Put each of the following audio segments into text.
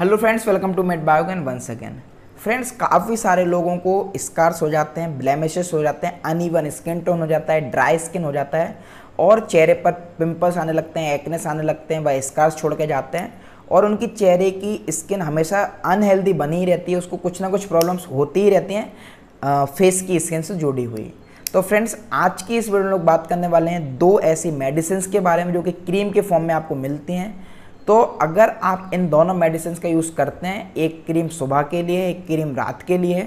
hello friends welcome to मेट बायोगन once again friends काफ़ी सारे लोगों को स्कार्स हो जाते हैं ब्लेमिशेस हो जाते हैं अनइवन स्किन टोन हो जाता है ड्राई स्किन हो जाता है और चेहरे पर पिंपल्स आने लगते हैं एक्नेस आने लगते हैं वह स्कार्स छोड़ के जाते हैं और उनकी चेहरे की स्किन हमेशा अनहेल्दी बनी ही रहती है उसको कुछ ना कुछ प्रॉब्लम्स होती ही रहती हैं फेस की स्किन से जुड़ी हुई तो फ्रेंड्स आज की इस वीडियो में लोग बात करने वाले हैं दो ऐसी मेडिसिन के बारे में जो कि क्रीम के फॉर्म में आपको मिलती हैं तो अगर आप इन दोनों मेडिसिन का यूज़ करते हैं एक क्रीम सुबह के लिए एक क्रीम रात के लिए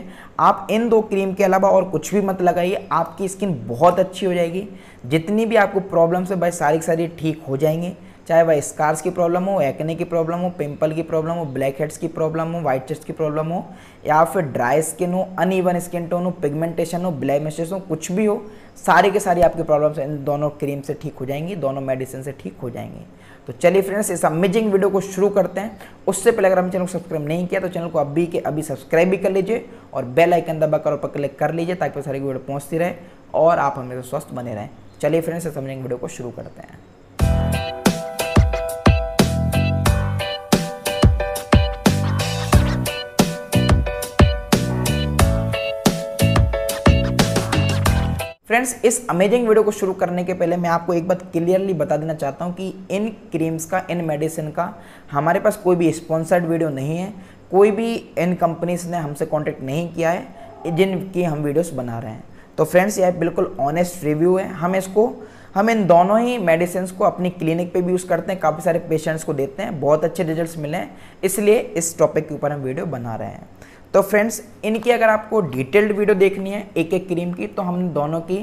आप इन दो क्रीम के अलावा और कुछ भी मत लगाइए आपकी स्किन बहुत अच्छी हो जाएगी जितनी भी आपको प्रॉब्लम्स है भाई सारी सारी ठीक हो जाएंगी चाहे वह स्कार्स की प्रॉब्लम हो एक्ने की प्रॉब्लम हो पिंपल की प्रॉब्लम हो ब्लैक हेड्स की प्रॉब्लम हो वाइट चेस्ट की प्रॉब्लम हो या फिर ड्राई स्किन हो अनइवन स्किन टोन हो पिगमेंटेशन हो ब्लैक मिस्टेस हो कुछ भी हो सारे के सारे आपकी प्रॉब्लम्स इन दोनों क्रीम से ठीक हो जाएंगी दोनों मेडिसिन से ठीक हो जाएंगे तो चलिए फ्रेंड्स इस अमेजिंग वीडियो को शुरू करते हैं उससे पहले अगर हम चैनल को सब्सक्राइब नहीं किया तो चैनल को अभी के अभी सब्सक्राइब भी कर लीजिए और बेल आइकन कर ऊपर क्लिक कर लीजिए ताकि सारी वीडियो पहुँचती रहे और आप हमेशा स्वस्थ बने रहें चलिए फ्रेंड्स इस अमेजिंग वीडियो को शुरू करते हैं फ्रेंड्स इस अमेजिंग वीडियो को शुरू करने के पहले मैं आपको एक बात क्लियरली बता देना चाहता हूँ कि इन क्रीम्स का इन मेडिसिन का हमारे पास कोई भी स्पॉन्सर्ड वीडियो नहीं है कोई भी इन कंपनीज ने हमसे कॉन्टेक्ट नहीं किया है जिनकी हम वीडियोस बना रहे हैं तो फ्रेंड्स यह बिल्कुल ऑनेस्ट रिव्यू है हम इसको हम इन दोनों ही मेडिसिन को अपनी क्लिनिक पे भी यूज़ करते हैं काफ़ी सारे पेशेंट्स को देते हैं बहुत अच्छे रिजल्ट्स मिले हैं इसलिए इस टॉपिक के ऊपर हम वीडियो बना रहे हैं तो फ्रेंड्स इनकी अगर आपको डिटेल्ड वीडियो देखनी है एक एक क्रीम की तो हम दोनों की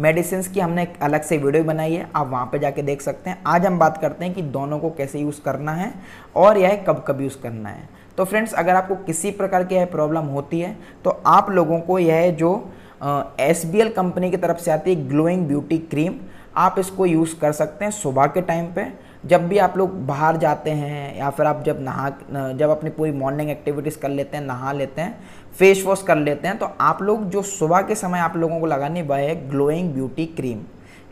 मेडिसिन की हमने एक अलग से वीडियो बनाई है आप वहाँ पर जाके देख सकते हैं आज हम बात करते हैं कि दोनों को कैसे यूज़ करना है और यह कब कब यूज़ करना है तो फ्रेंड्स अगर आपको किसी प्रकार की यह प्रॉब्लम होती है तो आप लोगों को यह जो एस बी एल कंपनी की तरफ से आती है ग्लोइंग ब्यूटी क्रीम आप इसको यूज़ कर सकते हैं सुबह के टाइम पर जब भी आप लोग बाहर जाते हैं या फिर आप जब नहा जब अपनी पूरी मॉर्निंग एक्टिविटीज़ कर लेते हैं नहा लेते हैं फेस वॉश कर लेते हैं तो आप लोग जो सुबह के समय आप लोगों को लगानी वह है ग्लोइंग ब्यूटी क्रीम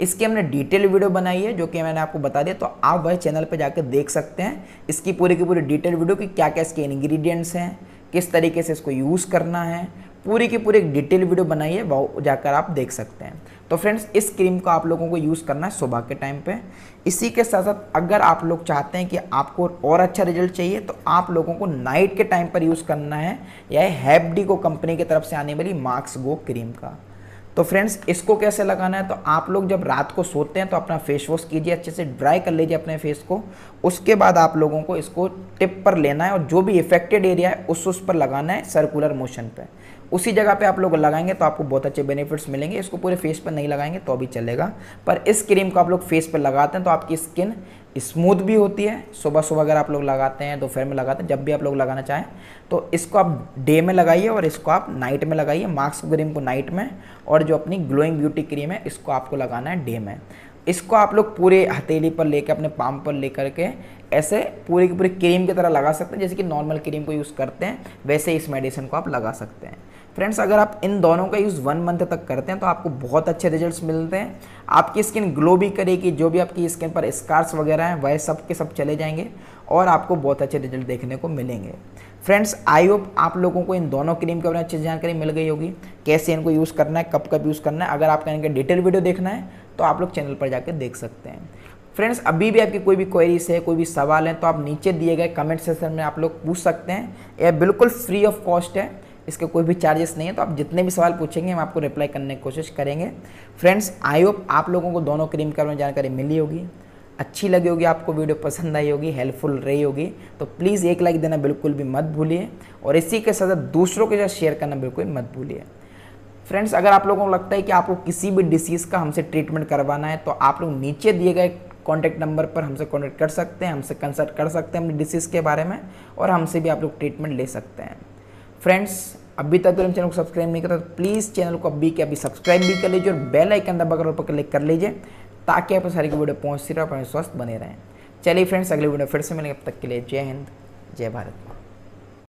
इसकी हमने डिटेल वीडियो बनाई है जो कि मैंने आपको बता दिया तो आप वह चैनल पर जाकर देख सकते हैं इसकी पूरी की पूरी डिटेल वीडियो कि क्या क्या इसके इन्ग्रीडियंट्स हैं किस तरीके से इसको यूज़ करना है पूरी की पूरी एक डिटेल वीडियो बनाइए वह जाकर आप देख सकते हैं तो फ्रेंड्स इस क्रीम को आप लोगों को यूज़ करना है सुबह के टाइम पे इसी के साथ साथ अगर आप लोग चाहते हैं कि आपको और अच्छा रिजल्ट चाहिए तो आप लोगों को नाइट के टाइम पर यूज़ करना है या हैपडी e को कंपनी की तरफ से आने वाली मार्क्स गो क्रीम का तो फ्रेंड्स इसको कैसे लगाना है तो आप लोग जब रात को सोते हैं तो अपना फेस वॉश कीजिए अच्छे से ड्राई कर लीजिए अपने फेस को उसके बाद आप लोगों को इसको टिप पर लेना है और जो भी इफेक्टेड एरिया है उस उस पर लगाना है सर्कुलर मोशन पर उसी जगह पे आप लोग लगाएंगे तो आपको बहुत अच्छे बेनिफिट्स मिलेंगे इसको पूरे फेस पर नहीं लगाएंगे तो भी चलेगा पर इस क्रीम को आप लोग फेस पर लगाते हैं तो आपकी स्किन स्मूथ भी होती है सुबह सुबह अगर आप लोग लगाते हैं दोपहर में लगाते हैं जब भी आप लोग लगाना चाहें तो इसको आप डे में लगाइए और इसको आप नाइट में लगाइए मास्क क्रीम को नाइट में और जो अपनी ग्लोइंग ब्यूटी क्रीम है इसको आपको लगाना है डे में इसको आप लोग पूरे हथेली पर लेकर अपने पाम पर लेकर के ऐसे पूरी की पूरी क्रीम की तरह लगा सकते हैं जैसे कि नॉर्मल क्रीम को यूज़ करते हैं वैसे इस मेडिसिन को आप लगा सकते हैं फ्रेंड्स अगर आप इन दोनों का यूज़ वन मंथ तक करते हैं तो आपको बहुत अच्छे रिजल्ट्स मिलते हैं आपकी स्किन ग्लो भी करेगी जो भी आपकी स्किन पर स्कार्स वगैरह हैं वह सब के सब चले जाएंगे और आपको बहुत अच्छे रिजल्ट देखने को मिलेंगे फ्रेंड्स आई होप आप लोगों को इन दोनों क्रीम के बारे में अच्छी जानकारी मिल गई होगी कैसे इनको यूज़ करना है कब कब यूज़ करना है अगर आपका इनका डिटेल वीडियो देखना है तो आप लोग चैनल पर जाकर देख सकते हैं फ्रेंड्स अभी भी आपकी कोई भी क्वेरीज है कोई भी सवाल है तो आप नीचे दिए गए कमेंट सेक्शन में आप लोग पूछ सकते हैं यह बिल्कुल फ्री ऑफ कॉस्ट है इसके कोई भी चार्जेस नहीं है तो आप जितने भी सवाल पूछेंगे हम आपको रिप्लाई करने की कोशिश करेंगे फ्रेंड्स आई होप आप लोगों को दोनों क्रीम के बारे में जानकारी मिली होगी अच्छी लगी होगी आपको वीडियो पसंद आई होगी हेल्पफुल रही होगी तो प्लीज़ एक लाइक देना बिल्कुल भी मत भूलिए और इसी के साथ दूसरों के साथ शेयर करना बिल्कुल मत भूलिए फ्रेंड्स अगर आप लोगों को लगता है कि आपको किसी भी डिसीज़ का हमसे ट्रीटमेंट करवाना है तो आप लोग नीचे दिए गए कॉन्टैक्ट नंबर पर हमसे कॉन्टैक्ट कर सकते हैं हमसे कंसल्ट कर सकते हैं अपनी डिसीज़ के बारे में और हमसे भी आप लोग ट्रीटमेंट ले सकते हैं फ्रेंड्स अभी तक तुम तो चैनल को सब्सक्राइब नहीं करता तो प्लीज़ चैनल को अभी के अभी सब्सक्राइब भी कर लीजिए और बेल आइकन दबाकर ऊपर क्लिक कर लीजिए ताकि आप सारी की वीडियो पहुँचती रहे और अपने स्वस्थ बने रहें चलिए फ्रेंड्स अगली वीडियो फिर से मिलेंगे अब तक के लिए जय हिंद जय भारत